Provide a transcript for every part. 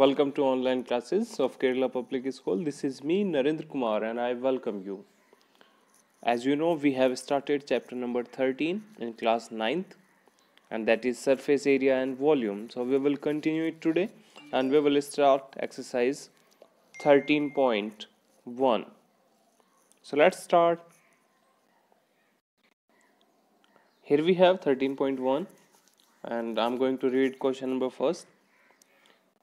Welcome to online classes of Kerala Public School. This is me Narendra Kumar and I welcome you. As you know, we have started chapter number 13 in class 9th and that is surface area and volume. So we will continue it today and we will start exercise 13.1. So let's start. Here we have 13.1 and I'm going to read question number first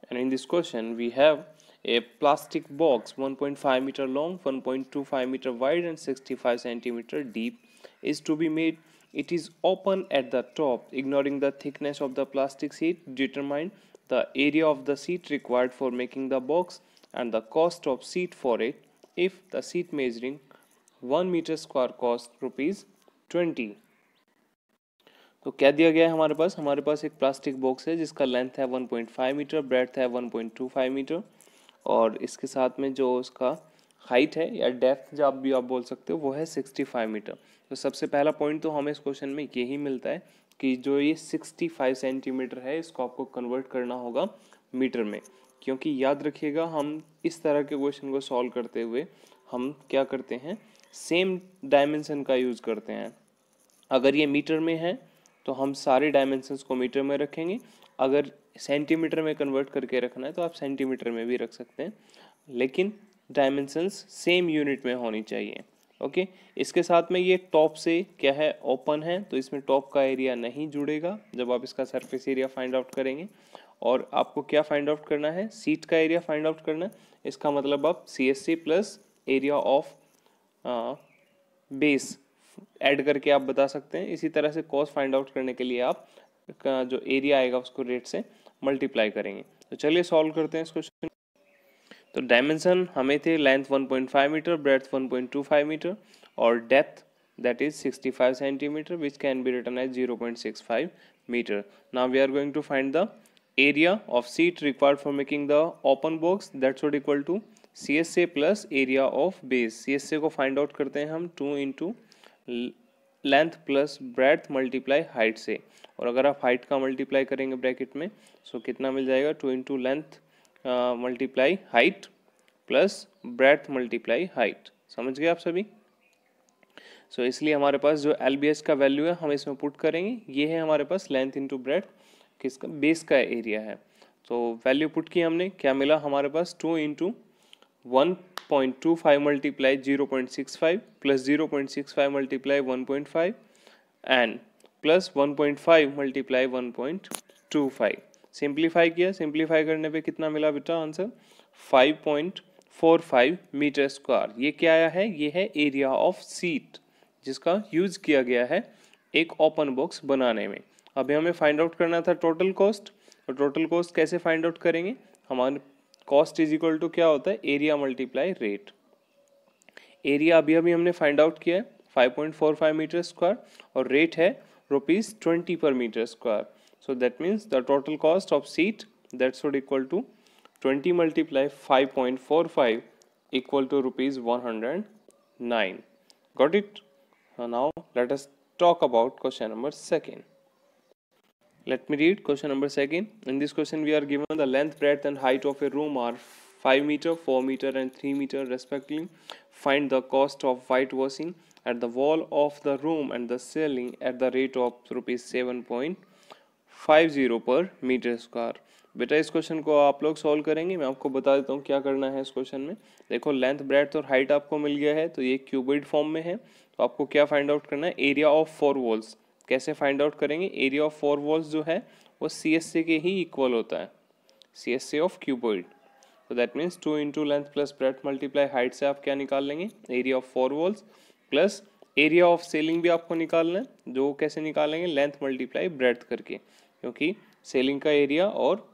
and in this question we have a plastic box 1.5 meter long 1.25 meter wide and 65 centimeter deep is to be made it is open at the top ignoring the thickness of the plastic sheet determine the area of the sheet required for making the box and the cost of sheet for it if the sheet measuring 1 meter square cost rupees 20 तो क्या दिया गया है हमारे पास हमारे पास एक plastic box है जिसका लेंथ है 1.5 मीटर ब्रेथ है 1.25 मीटर और इसके साथ में जो उसका हाइट है या डेप्थ जो आप भी आप बोल सकते हो वो है 65 मीटर तो सबसे पहला पॉइंट तो हमें इस क्वेश्चन में यही मिलता है कि जो ये 65 सेंटीमीटर है इसको आपको कन्वर्ट करना होगा मीटर में क्योंकि याद रखिएगा हम इस तरह के क्वेश्चन को सॉल्व करते हुए हम क्या करते हैं सेम डायमेंशन का यूज़ करते हैं अगर ये मीटर में है तो हम सारे डायमेंशंस को मीटर में रखेंगे अगर सेंटीमीटर में कन्वर्ट करके रखना है तो आप सेंटीमीटर में भी रख सकते हैं लेकिन डायमेंशंस सेम यूनिट में होनी चाहिए ओके इसके साथ में ये टॉप से क्या है ओपन है तो इसमें टॉप का एरिया नहीं जुड़ेगा जब आप इसका सरफेस एरिया फाइंड आउट करेंगे और आपको क्या फाइंड आउट करना है सीट का एरिया फाइंड आउट करना है इसका मतलब आप C S C plus area of base add करके आप बता सकते हैं इसी तरह से कॉस्ट फाइंड आउट करने के लिए आप जो एरिया आएगा उसको रेट से मल्टीप्लाई करेंगे तो चलिए सॉल्व करते हैं इस क्वेश्चन तो डायमेंशन हमें थे लेंथ 1.5 मीटर ब्रेथ 1.25 मीटर और depth that is 65 centimetre which can be return as 0.65 metre now we are going to find the area of sheet required for making the open box that's what equal to C S A plus area of base C S A को find out करते हैं हम two into length plus breadth multiply height से और अगर आप height का multiply करेंगे ब्रैकेट में सो कितना मिल जाएगा two into length multiply height plus breadth multiply height समझ गए आप सभी सो so, इसलिए हमारे पास जो एल का वैल्यू है हम इसमें पुट करेंगे ये है हमारे पास लेंथ इंटू ब्रेथ किसका बेस का एरिया है तो वैल्यू पुट की हमने क्या मिला हमारे पास two into one point two five multiply zero point six five plus zero point six five multiply one point five and plus one point five multiply one point two five simplify किया simplify करने पे कितना मिला बेटा answer five point four five metre square ये क्या आया है ये है एरिया ऑफ सीट जिसका यूज किया गया है एक ओपन बॉक्स बनाने में अभी हमें फाइंड आउट करना था टोटल कॉस्ट और टोटल कॉस्ट कैसे फाइंड आउट करेंगे हमारे कॉस्ट इज इक्वल टू क्या होता है एरिया मल्टीप्लाई रेट एरिया अभी अभी हमने फाइंड आउट किया है 5.45 मीटर स्क्वायर और रेट है rupees twenty per metre square so that means the total cost of sheet that's would equal to twenty multiply five point four five equal to rupees one hundred nine got it now let's talk about question number second let me read question number second in this question we are given the length breadth and height of a room are 5 meter 4 meter and 3 meter respectively find the cost of whitewashing at the wall of the room and the ceiling at the rate of rupees 7.50 per meter square बेटा इस question को आप लोग solve करेंगे मैं आपको बता देता हूँ क्या करना है इस क्वेश्चन में देखो लेंथ ब्रेथ और हाइट आपको मिल गया है तो ये क्यूबिड फॉर्म में है तो आपको क्या फाइंड आउट करना है एरिया ऑफ फोर वॉल्स कैसे फाइंड आउट करेंगे एरिया ऑफ फोर वॉल्स जो है वो सी एस सी के ही इक्वल होता है C S C of cuboid तो that means two into length plus breadth multiply height से आप क्या निकाल लेंगे area of four walls plus area of ceiling भी आपको निकालना है जो कैसे निकालेंगे लेंथ मल्टीप्लाई ब्रेथ करके क्योंकि सेलिंग का एरिया और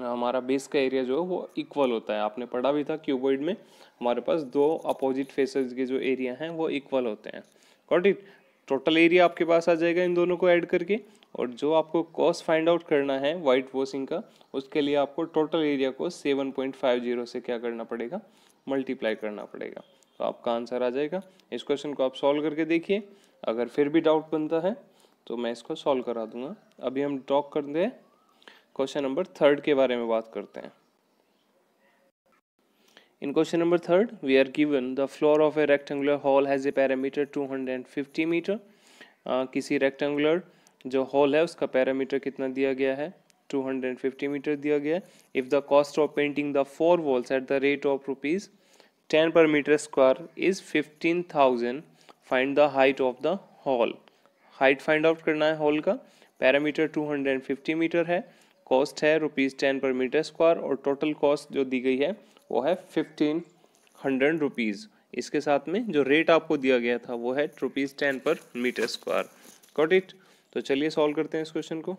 हमारा बेस का एरिया जो है वो इक्वल होता है आपने पढ़ा भी था क्यूबॉइड में हमारे पास दो अपोजिट फेसेस के जो एरिया हैं वो इक्वल होते हैं कॉट इट टोटल एरिया आपके पास आ जाएगा इन दोनों को ऐड करके और जो आपको कॉस्ट फाइंड आउट करना है वाइट वॉशिंग का उसके लिए आपको टोटल एरिया को 7.50 से क्या करना पड़ेगा मल्टीप्लाई करना पड़ेगा तो आपका आंसर आ जाएगा इस क्वेश्चन को आप सॉल्व करके देखिए अगर फिर भी डाउट बनता है तो मैं इसको सॉल्व करा दूंगा अभी हम टॉक कर दें क्वेश्चन नंबर थर्ड के बारे में बात करते हैं In question number third, we are given the floor of a rectangular hall has a parameter 250 metre uh, किसी रेक्टेंगुलर जो हॉल है उसका पैरामीटर कितना दिया गया है 250 मीटर दिया गया है if the cost of painting the four walls at the rate of rupees ten per metre square is fifteen thousand find the height of the hall height find out करना है hall का parameter 250 metre है cost है rupees ten per metre square और total cost जो दी गई है वो है फिफ्टीन हंड्रेड रुपीज़ इसके साथ में जो रेट आपको दिया गया था वो है rupees ten per metre square got it तो चलिए सॉल्व करते हैं इस क्वेश्चन को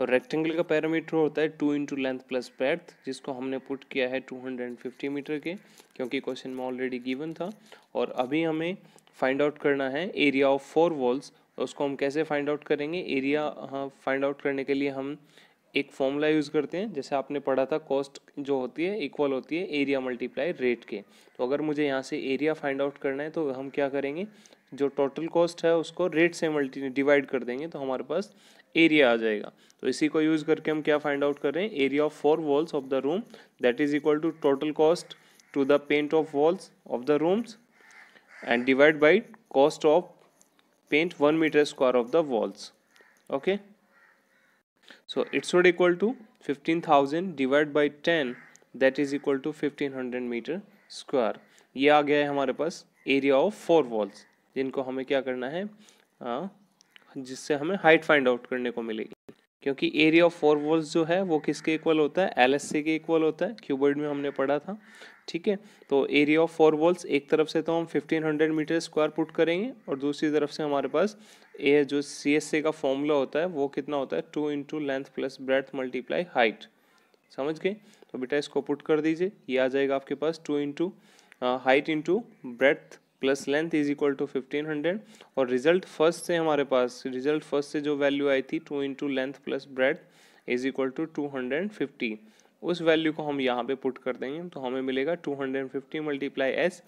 और रेक्टेंगल का पैरामीटर होता है two into length plus breadth जिसको हमने पुट किया है two hundred and fifty metre के क्योंकि क्वेश्चन में ऑलरेडी गिवन था और अभी हमें फाइंड आउट करना है एरिया ऑफ फोर वॉल्स उसको हम कैसे फाइंड आउट करेंगे एरिया फाइंड आउट करने के लिए हम एक फॉर्मूला यूज़ करते हैं जैसे आपने पढ़ा था कॉस्ट जो होती है इक्वल होती है एरिया मल्टीप्लाई रेट के तो अगर मुझे यहाँ से एरिया फाइंड आउट करना है तो हम क्या करेंगे जो टोटल कॉस्ट है उसको रेट से मल्टी डिवाइड कर देंगे तो हमारे पास एरिया आ जाएगा तो इसी को यूज़ करके हम क्या फाइंड आउट कर रहे हैं area of four walls of the room that is equal to total cost to the paint of walls of the rooms and divide by cost of paint one metre square of the walls okay so it should equal to 15000 divided by 10 that is equal to 1500 metre square ये आ गया है हमारे पास area of four walls जिनको हमें क्या करना है जिससे हमें हाइट फाइंड आउट करने को मिलेगी क्योंकि एरिया ऑफ फोर वॉल्स जो है वो किसके इक्वल होता है एल के इक्वल होता है क्यूबर्ड में हमने पढ़ा था ठीक है तो एरिया ऑफ फोर वॉल्स एक तरफ से तो हम 1500 मीटर स्क्वायर पुट करेंगे और दूसरी तरफ से हमारे पास ये जो सी एस ए का फॉर्मूला होता है वो कितना होता है two into length plus breadth multiply height समझ गए तो बेटा इसको पुट कर दीजिए ये आ जाएगा आपके पास two into height into breadth plus length is equal to fifteen hundred और रिजल्ट फर्स्ट से हमारे पास रिजल्ट फर्स्ट से जो वैल्यू आई थी two into length plus breadth is equal to two hundred fifty उस वैल्यू को हम यहाँ पे पुट कर देंगे तो हमें मिलेगा two hundred fifty multiply S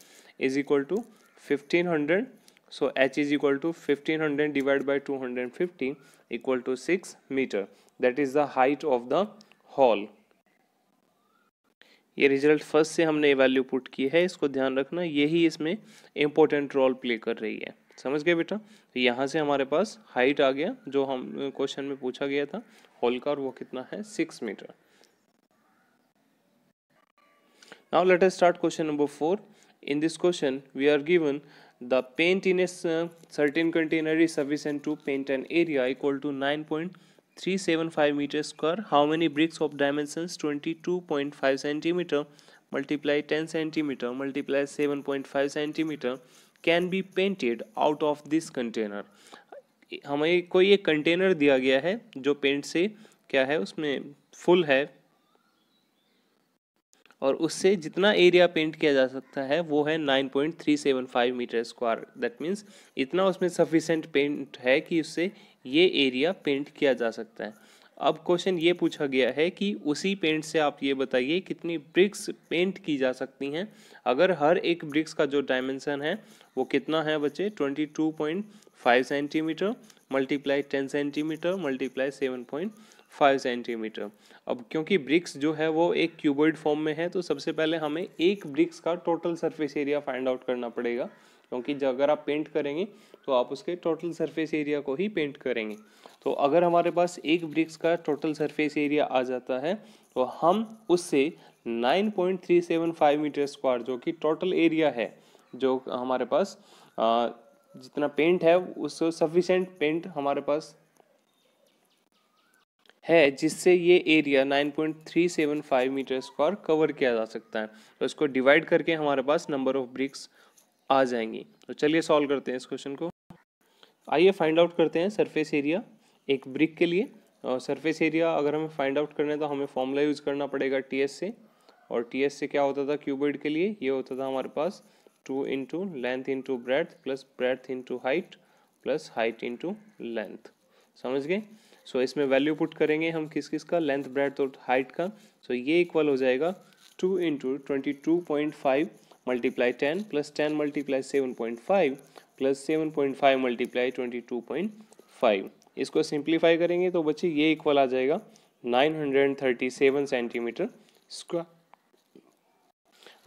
is equal to fifteen hundred so h is equal to 1500 divided by 250 equal to 6 meter that is the height of the hall ये रिजल्ट फर्स्ट से हमने वैल्यू पुट की है इसको ध्यान रखना यही इसमें इम्पोर्टेंट रोल प्ले कर रही है समझ गए बेटा तो यहाँ से हमारे पास हाइट आ गया जो हम क्वेश्चन में पूछा गया था हॉल का और वो कितना है six metre now let's start question number four in this question we are given The paint in a certain container is sufficient to paint an area equal to 9.375 meter square. How many bricks of dimensions 22.5 centimeter multiply 10 centimeter multiply 7.5 centimeter can be painted out of this container? हमें कोई एक container दिया गया है जो paint से क्या है उसमें फुल है और उससे जितना एरिया पेंट किया जा सकता है वो है 9.375 मीटर स्क्वायर दैट मीन्स इतना उसमें सफिशेंट पेंट है कि उससे ये एरिया पेंट किया जा सकता है अब क्वेश्चन ये पूछा गया है कि उसी पेंट से आप ये बताइए कितनी ब्रिक्स पेंट की जा सकती हैं अगर हर एक ब्रिक्स का जो डायमेंसन है वो कितना है बच्चे 22.5 centimetre multiply 10 centimetre multiply point five centimetre अब क्योंकि ब्रिक्स जो है वो एक क्यूबर्ड फॉर्म में है तो सबसे पहले हमें एक ब्रिक्स का total surface area find out करना पड़ेगा क्योंकि अगर आप पेंट करेंगे तो आप उसके टोटल सरफेस एरिया को ही पेंट करेंगे तो अगर हमारे पास एक ब्रिक्स का टोटल सरफेस एरिया आ जाता है तो हम उससे 9.375 मीटर स्क्वायर जो कि टोटल एरिया है जो हमारे पास जितना पेंट है उससे सफिशेंट पेंट हमारे पास है जिससे ये एरिया 9.375 मीटर स्क्वायर कवर किया जा सकता है तो इसको डिवाइड करके हमारे पास नंबर ऑफ ब्रिक्स आ जाएंगी तो चलिए सॉल्व करते हैं इस क्वेश्चन को आइए फाइंड आउट करते हैं सरफेस एरिया एक ब्रिक के लिए और सरफेस एरिया अगर हमें फाइंड आउट करना है तो हमें फॉर्मूला यूज़ करना पड़ेगा टी एस से और टी एस से क्या होता था क्यूबर्ड के लिए ये होता था हमारे पास two into length into breadth plus breadth into height plus height into length समझ गए सो so, इसमें वैल्यू पुट करेंगे हम किस किस का लेंथ ब्रेड और हाइट का सो so, ये इक्वल हो जाएगा two into twenty two point five multiply ten plus ten multiply seven point five plus seven point five multiply twenty two point five इसको सिंप्लीफाई करेंगे तो बच्चे ये इक्वल आ जाएगा nine hundred thirty seven centimetre square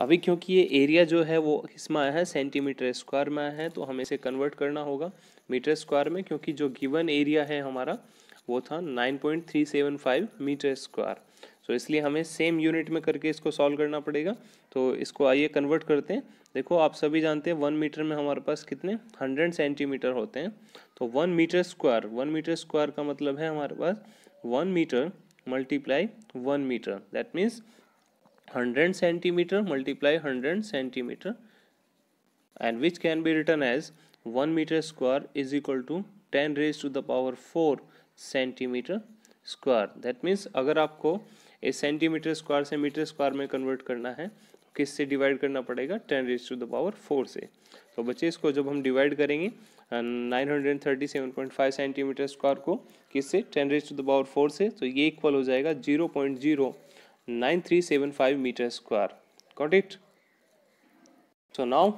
अभी क्योंकि ये एरिया जो है वो इसमें आया है सेंटीमीटर स्क्वायर में आया है तो हमें इसे कन्वर्ट करना होगा मीटर स्क्वायर में क्योंकि जो गिवन एरिया है हमारा वो था 9.375 मीटर स्क्वायर सो तो इसलिए हमें सेम यूनिट में करके इसको सॉल्व करना पड़ेगा तो इसको आइए कन्वर्ट करते हैं देखो आप सभी जानते हैं वन मीटर में हमारे पास कितने हंड्रेड सेंटीमीटर होते हैं तो one metre square one metre square का मतलब है हमारे पास one metre multiply one metre that means hundred centimetre multiply hundred centimetre and which can be return as one metre square is equal to ten raise to the power four centimetre square that means अगर आपको a centimetre square से metre square में convert करना है किस से divide करना पड़ेगा ten raise to the power four से तो बच्चे इसको जब हम डिवाइड करेंगे nine hundred thirty seven point five centimetre square को किस से ten raise to the power four से तो ये इक्वल हो जाएगा zero zero point nine three seven five metre square got it so now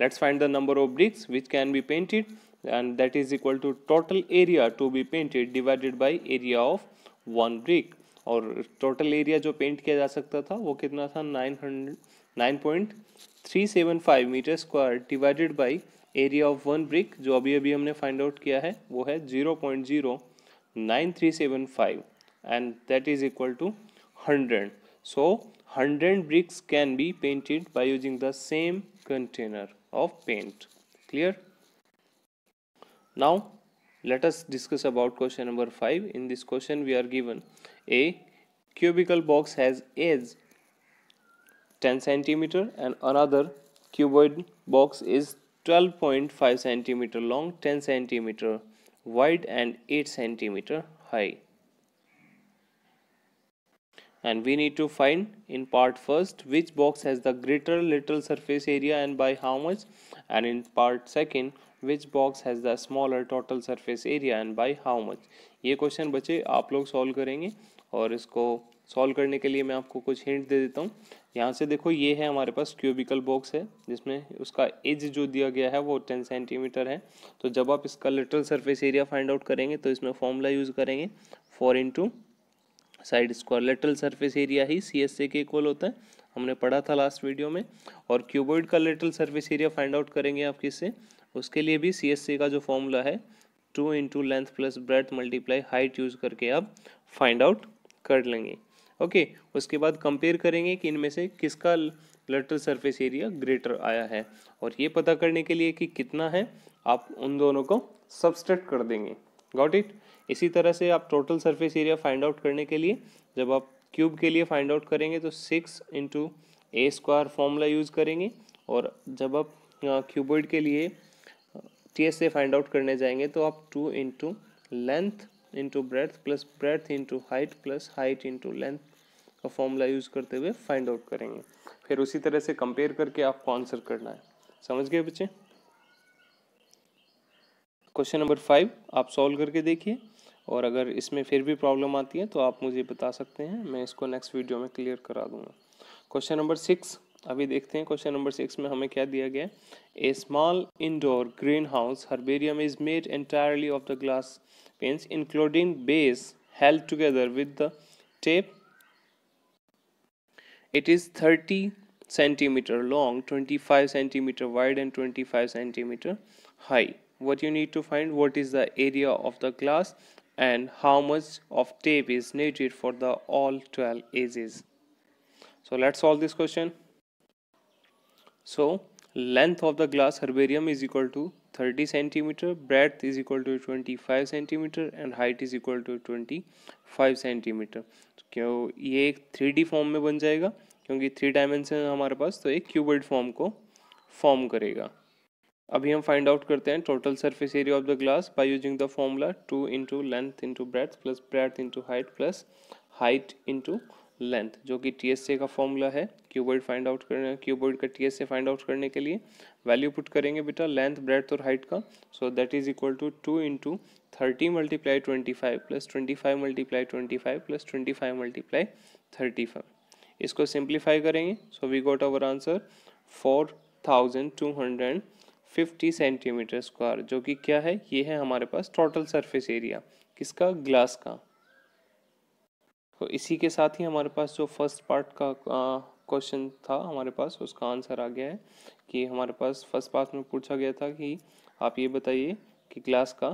let's find the number of bricks which can be painted and that is equal to total area to be painted divided by area of one brick और total area जो paint किया जा सकता था वो कितना था nine hundred nine point three seven five metre square divided by area of one brick जो अभी अभी हमने फाइंड आउट किया है वो है zero point zero nine three seven five and that is equal to hundred so hundred bricks can be painted by using the same container of paint clear Now let us discuss about question number 5. In this question we are given a cubical box has edge 10 centimeter and another cuboid box is 12.5 centimeter long 10 centimeter wide and 8 centimeter high and we need to find in part first which box has the greater lateral surface area and by how much and in part second which box has the smaller total surface area and by how much ये question बचे आप लोग solve करेंगे और इसको solve करने के लिए मैं आपको कुछ हिंट दे देता हूँ यहाँ से देखो ये है हमारे पास क्यूबिकल बॉक्स है जिसमें उसका एज जो दिया गया है वो टेन सेंटीमीटर है तो जब आप इसका lateral surface area find out करेंगे तो इसमें फॉर्मूला यूज़ करेंगे four into side square lateral surface area ही सी एस ए के इक्वल होता है हमने पढ़ा था लास्ट वीडियो में और क्यूबॉइड का lateral surface area find out करेंगे आप किससे उसके लिए भी सी का जो फॉर्मूला है two into length plus breadth multiply height use करके आप फाइंड आउट कर लेंगे ओके okay, उसके बाद कंपेयर करेंगे कि इनमें से किसका लेटरल सरफेस एरिया ग्रेटर आया है और ये पता करने के लिए कि कितना है आप उन दोनों को सब्सट्रैक्ट कर देंगे गॉट इट इसी तरह से आप total surface area find out करने के लिए जब आप क्यूब के लिए फाइंड आउट करेंगे तो six into a square formula use करेंगे और जब आप क्यूबॉइड के लिए टी एस से फाइंड आउट करने जाएंगे तो आप two into length into breadth plus breadth into height plus height into length का फॉर्मूला यूज़ करते हुए फाइंड आउट करेंगे फिर उसी तरह से कंपेयर करके आपको आंसर करना है समझ गए बच्चे क्वेश्चन नंबर फाइव आप सॉल्व करके देखिए और अगर इसमें फिर भी प्रॉब्लम आती है तो आप मुझे बता सकते हैं मैं इसको नेक्स्ट वीडियो में क्लियर करा दूंगा क्वेश्चन नंबर सिक्स अभी देखते हैं क्वेश्चन नंबर सिक्स में हमें क्या दिया गया a small indoor greenhouse herbarium is made entirely of the glass panes including base held together with the tape it is thirty centimetre long twenty five centimetre wide and twenty five centimetre high what you need to find what is the area of the glass and how much of tape is needed for the all twelve edges so let's solve this question So length of the glass herbarium is equal to 30 centimeter, breadth is equal to 25 centimeter and height is equal to 25 centimeter. क्यों ये एक three form में बन जाएगा क्योंकि three dimension हमारे पास तो एक क्यूबर्ड फॉर्म को फॉर्म करेगा अभी हम फाइंड आउट करते हैं total surface area of the glass by using the formula two into length into breadth plus breadth into height plus height into length जो कि टी एस ए का फॉर्मूला है क्यूबॉइड फाइंड आउट करने cuboid का T S A find out करने के लिए value put करेंगे बेटा लेंथ ब्रेथ और हाइट का so that is equal to two into thirty multiply twenty five plus twenty five multiply twenty five plus twenty five multiply thirty five इसको simplify करेंगे so we got our answer four thousand two hundred fifty centimetre square जो कि क्या है ये है हमारे पास टोटल सरफेस एरिया किसका ग्लास का तो इसी के साथ ही हमारे पास जो फर्स्ट पार्ट का क्वेश्चन था हमारे पास उसका आंसर आ गया है कि हमारे पास फर्स्ट पार्ट में पूछा गया था कि आप ये बताइए कि ग्लास का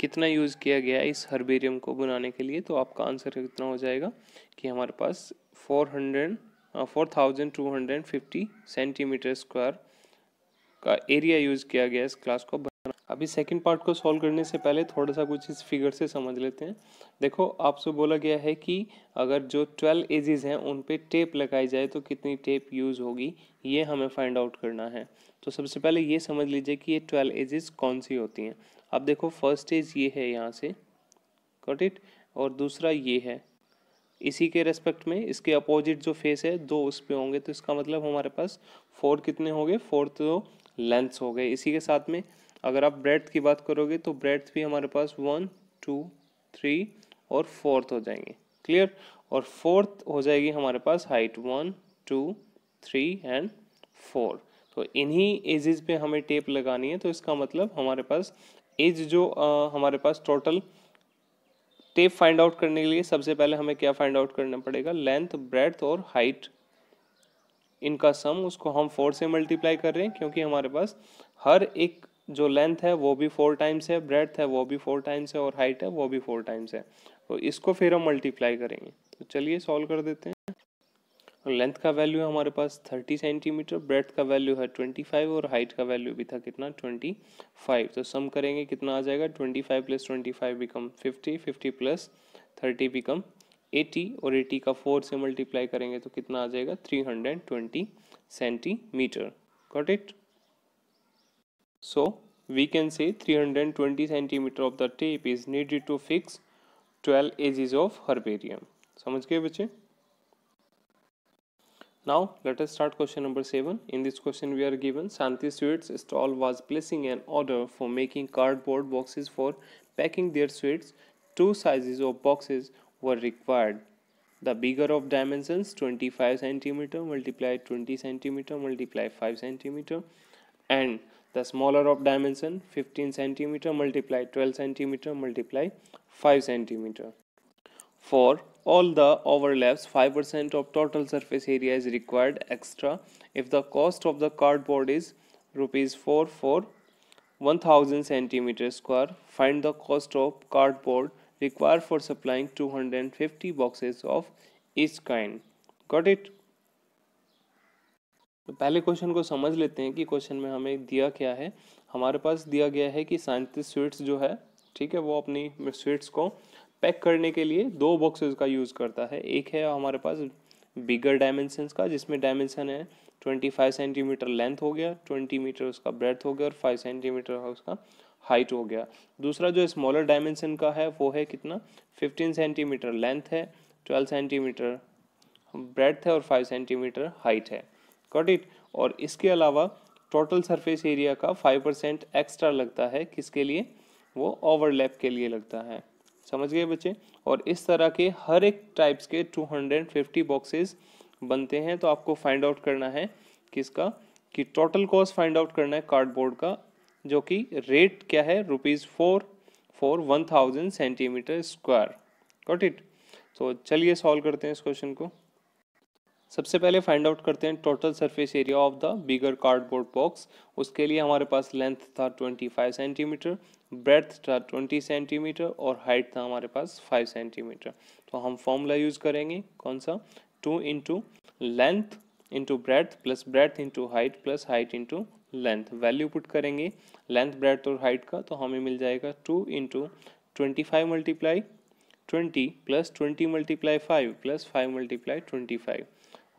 कितना यूज़ किया गया इस हर्बेरियम को बनाने के लिए तो आपका आंसर कितना हो जाएगा कि हमारे पास four hundred four thousand two hundred fifty centimetre square का एरिया यूज़ किया गया इस क्लास को अभी सेकंड पार्ट को सॉल्व करने से पहले थोड़ा सा कुछ इस फिगर से समझ लेते हैं देखो आपसे बोला गया है कि अगर जो ट्वेल्व एजेस हैं उन पे टेप लगाई जाए तो कितनी टेप यूज़ होगी ये हमें फाइंड आउट करना है तो सबसे पहले ये समझ लीजिए कि ये ट्वेल्व एजेस कौन सी होती हैं अब देखो फर्स्ट एज ये है यहाँ से कॉट इट और दूसरा ये है इसी के रेस्पेक्ट में इसके अपोजिट जो फेस है दो उस पर होंगे तो इसका मतलब हमारे पास फोर कितने होंगे फोर तो लेंथ्स हो गए इसी के साथ में अगर आप ब्रेथ की बात करोगे तो ब्रेथ भी हमारे पास वन टू थ्री और फोर्थ हो जाएंगे क्लियर और फोर्थ हो जाएगी हमारे पास height one two three and four तो इन्हीं एजेस पे हमें टेप लगानी है तो इसका मतलब हमारे पास एज जो आ, हमारे पास टोटल टेप फाइंड आउट करने के लिए सबसे पहले हमें क्या फाइंड आउट करना पड़ेगा लेंथ ब्रेथ और हाइट इनका सम उसको हम फोर से मल्टीप्लाई कर रहे हैं क्योंकि हमारे पास हर एक जो लेंथ है वो भी फोर टाइम्स है ब्रेथ है वो भी फोर टाइम्स है और हाइट है वो भी फोर टाइम्स है तो इसको फिर हम मल्टीप्लाई करेंगे तो चलिए सॉल्व कर देते हैं लेंथ का वैल्यू है हमारे पास थर्टी सेंटीमीटर ब्रेथ का वैल्यू है ट्वेंटी फाइव और हाइट का वैल्यू भी था कितना ट्वेंटी फाइव तो सम करेंगे कितना आ जाएगा twenty five plus twenty five become fifty fifty plus thirty become eighty और एटी का फोर से मल्टीप्लाई करेंगे तो कितना आ जाएगा three hundred twenty centimetre got it So we can say 320 centimeter of the tape is needed to fix 12 edges of herbarium. समझ गए Now let us start question number 7. In this question we are given Santi Sweets stall was placing an order for making cardboard boxes for packing their sweets. Two sizes of boxes were required. The bigger of dimensions 25 centimeter multiplied 20 centimeter multiplied 5 centimeter and the smaller of dimension 15 centimeter multiply 12 centimeter multiply 5 centimeter for all the overlaps 5% of total surface area is required extra if the cost of the cardboard is rupees 4 for 1000 centimeter square find the cost of cardboard required for supplying 250 boxes of each kind got it तो पहले question को समझ लेते हैं कि question में हमें दिया क्या है हमारे पास दिया गया है कि साइंटिस्ट स्वीट्स जो है ठीक है वो अपनी स्वीट्स को पैक करने के लिए दो बॉक्सेस का यूज़ करता है एक है हमारे पास बिगर डायमेंशंस का जिसमें डायमेंशन है ट्वेंटी फाइव सेंटीमीटर लेंथ हो गया ट्वेंटी मीटर उसका ब्रेथ हो गया और फाइव सेंटीमीटर उसका हाइट हो गया दूसरा जो स्मॉलर डायमेंशन का है वो है कितना फिफ्टीन सेंटीमीटर लेंथ है ट्वेल्व सेंटीमीटर ब्रेथ है और फाइव सेंटीमीटर हाइट है कट इट और इसके अलावा टोटल सरफेस एरिया का फाइव परसेंट एक्स्ट्रा लगता है किसके लिए वो ओवरलैप के लिए लगता है समझ गए बच्चे और इस तरह के हर एक टाइप्स के टू हंड्रेड फिफ्टी बॉक्सेस बनते हैं तो आपको फाइंड आउट करना है किसका कि टोटल कॉस्ट फाइंड आउट करना है कार्डबोर्ड का जो कि रेट क्या है rupees four for one thousand centimetre square got it तो चलिए सॉल्व करते हैं इस क्वेश्चन को सबसे पहले फाइंड आउट करते हैं total surface area of the bigger cardboard box उसके लिए हमारे पास लेंथ था 25 सेंटीमीटर ब्रेथ था 20 सेंटीमीटर और हाइट था हमारे पास 5 सेंटीमीटर तो हम फॉर्मूला यूज़ करेंगे कौन सा two into length into breadth plus breadth into height plus height into length value put करेंगे लेंथ ब्रेथ और हाइट का तो हमें मिल जाएगा two into twenty five multiply twenty plus twenty multiply five plus five multiply twenty five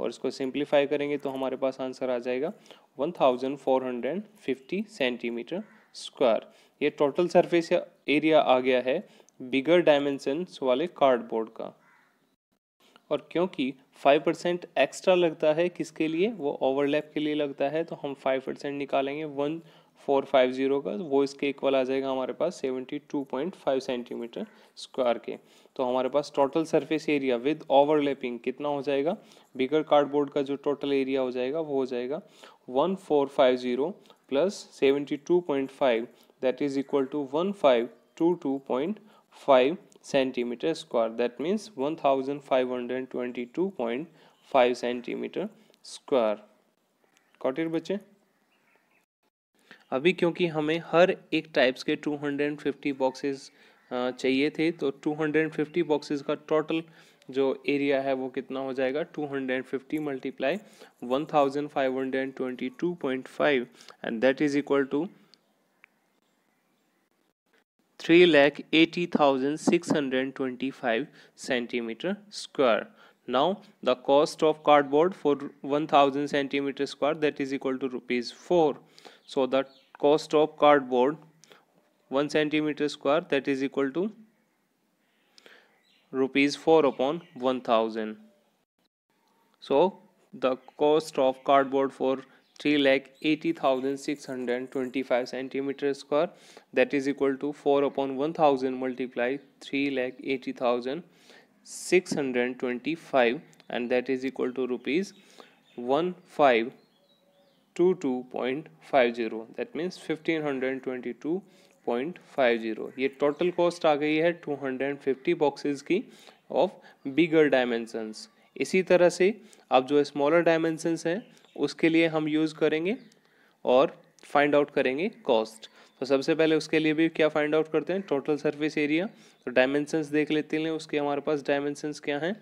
और इसको simplify करेंगे तो हमारे पास आंसर आ जाएगा one thousand four hundred fifty centimetre square ये टोटल सरफेस एरिया आ गया है बिगर डायमेंशंस वाले कार्डबोर्ड का और क्योंकि फाइव परसेंट एक्स्ट्रा लगता है किसके लिए वो ओवरलैप के लिए लगता है तो हम फाइव परसेंट निकालेंगे वन फोर फाइव जीरो का तो वो इसके इक्वल आ जाएगा हमारे पास seventy two point five centimetre square के तो हमारे पास total surface area with overlapping कितना हो जाएगा बिगर कार्डबोर्ड का जो टोटल एरिया हो जाएगा वो हो जाएगा one four five zero plus seventy two point five that is equal to one five two two point five centimetre square that means one thousand five hundred twenty two point five centimetre square got it बच्चे अभी क्योंकि हमें हर एक types के 250 boxes चाहिए थे तो 250 boxes का टोटल जो एरिया है वो कितना हो जाएगा 250 multiply 1522.5 and that is equal to three lakh eighty thousand six hundred twenty five centimetre square Now the cost of cardboard for 1000 centimeter square that is equal to rupees 4. So the cost of cardboard 1 centimeter square that is equal to rupees 4 upon 1000. So the cost of cardboard for 3 lakh 80,625 centimeter square that is equal to 4 upon 1000 multiply 3 lakh 80,000 six hundred twenty five and that is equal to rupees one five two two point five zero that means fifteen hundred twenty two point five zero ये total cost आ गई है two hundred fifty boxes की of bigger dimensions इसी तरह से अब जो स्मॉलर डायमेंसन्स हैं उसके लिए हम यूज़ करेंगे और फाइंड आउट करेंगे कॉस्ट तो सबसे पहले उसके लिए भी क्या फाइंड आउट करते हैं टोटल सर्फेस एरिया तो डायमेंशंस देख लेते हैं उसके हमारे पास डायमेंशंस क्या हैं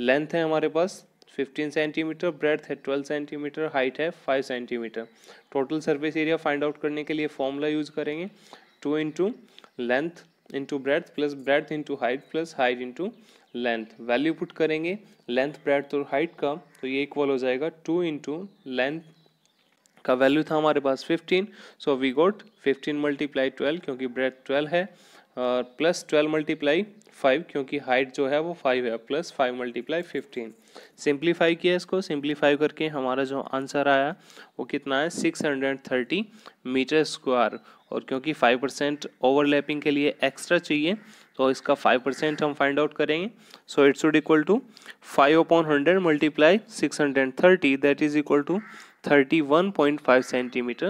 लेंथ है हमारे पास 15 सेंटीमीटर ब्रेथ है 12 सेंटीमीटर हाइट है 5 centimetre total surface area find out करने के लिए फॉर्मूला यूज करेंगे two into length into breadth plus breadth into height plus height into length value put करेंगे लेंथ ब्रेथ और हाइट का तो ये इक्वल हो जाएगा टू इंटू लेंथ का वैल्यू था हमारे पास 15 सो वी गोट 15 मल्टीप्लाई 12 क्योंकि ब्रेथ 12 है और प्लस 12 मल्टीप्लाई 5 क्योंकि हाइट जो है वो 5 है प्लस 5 मल्टीप्लाई फिफ्टीन सिंप्लीफाई किया इसको सिंप्लीफाई करके हमारा जो आंसर आया वो कितना है 630 मीटर स्क्वायर और क्योंकि 5 परसेंट ओवरलैपिंग के लिए एक्स्ट्रा चाहिए तो इसका 5 परसेंट हम फाइंड आउट करेंगे so it's equal to five upon hundred multiply six hundred thirty that is equal to 31.5 centimeter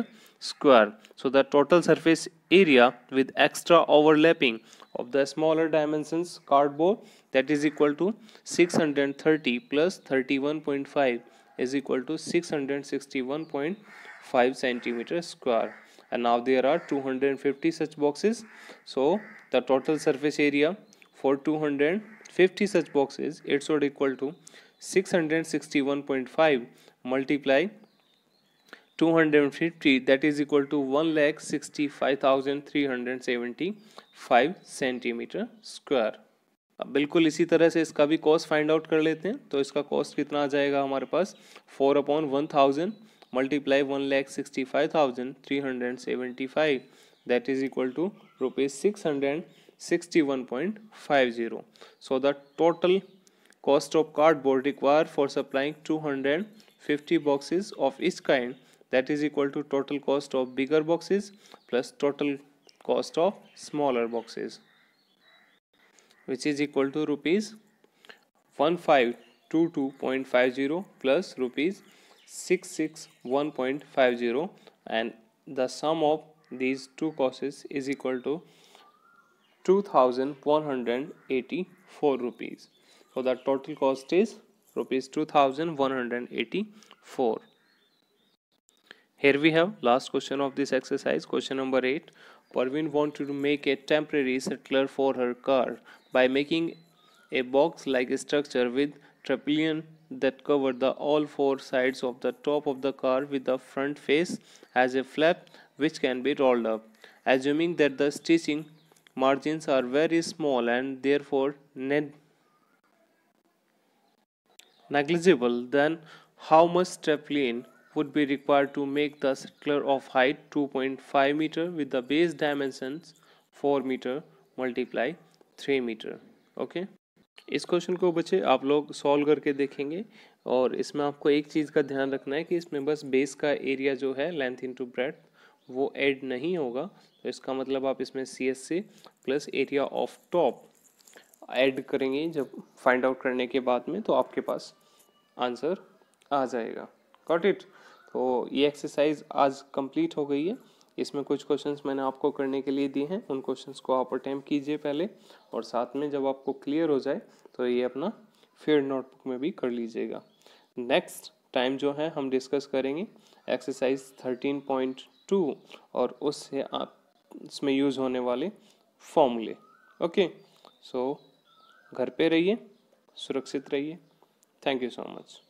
square so the total surface area with extra overlapping of the smaller dimensions cardboard that is equal to 630 plus 31.5 is equal to 661.5 centimeter square and now there are 250 such boxes so the total surface area for 250 such boxes it should equal to 661.5 multiply 250 that is equal to 1,65,375 lakh 65,375 centimetre square अब बिल्कुल इसी तरह से इसका भी cost find out कर लेते हैं तो इसका कॉस्ट कितना आ जाएगा हमारे पास four upon one thousand multiply one lakh sixty five thousand three hundred seventy five that is equal to rupees six hundred sixty one point five zero so the total cost of cardboard require for supplying two hundred fifty boxes of this kind that is equal to total cost of bigger boxes plus total cost of smaller boxes which is equal to rupees 1522.50 plus rupees 661.50 and the sum of these two costs is equal to 2184 rupees so the total cost is rupees 2184 here we have last question of this exercise, question number 8. Parveen wanted to make a temporary settler for her car by making a box-like structure with trapelion that covered the all four sides of the top of the car with the front face as a flap which can be rolled up. Assuming that the stitching margins are very small and therefore net negligible, then how much trapline would be required to make the circular of height 2.5 meter with the base dimensions 4 meter multiply 3 meter okay इस question को बच्चे आप लोग solve करके देखेंगे और इसमें आपको एक चीज़ का ध्यान रखना है कि इसमें बस बेस का एरिया जो है लेंथ इनटू ब्रेड वो ऐड नहीं होगा तो इसका मतलब आप इसमें C S C plus area of top add करेंगे जब फाइंड आउट करने के बाद में तो आपके पास आंसर आ जाएगा कॉट इट तो ये एक्सरसाइज आज कंप्लीट हो गई है इसमें कुछ क्वेश्चंस मैंने आपको करने के लिए दिए हैं उन क्वेश्चंस को आप अटैम्प्ट कीजिए पहले और साथ में जब आपको क्लियर हो जाए तो ये अपना फिर नोटबुक में भी कर लीजिएगा नेक्स्ट टाइम जो है हम डिस्कस करेंगे एक्सरसाइज थर्टीन पॉइंट टू और उससे आप इसमें यूज़ होने वाले फॉर्मूले ओके सो घर पे रहिए सुरक्षित रहिए थैंक यू सो मच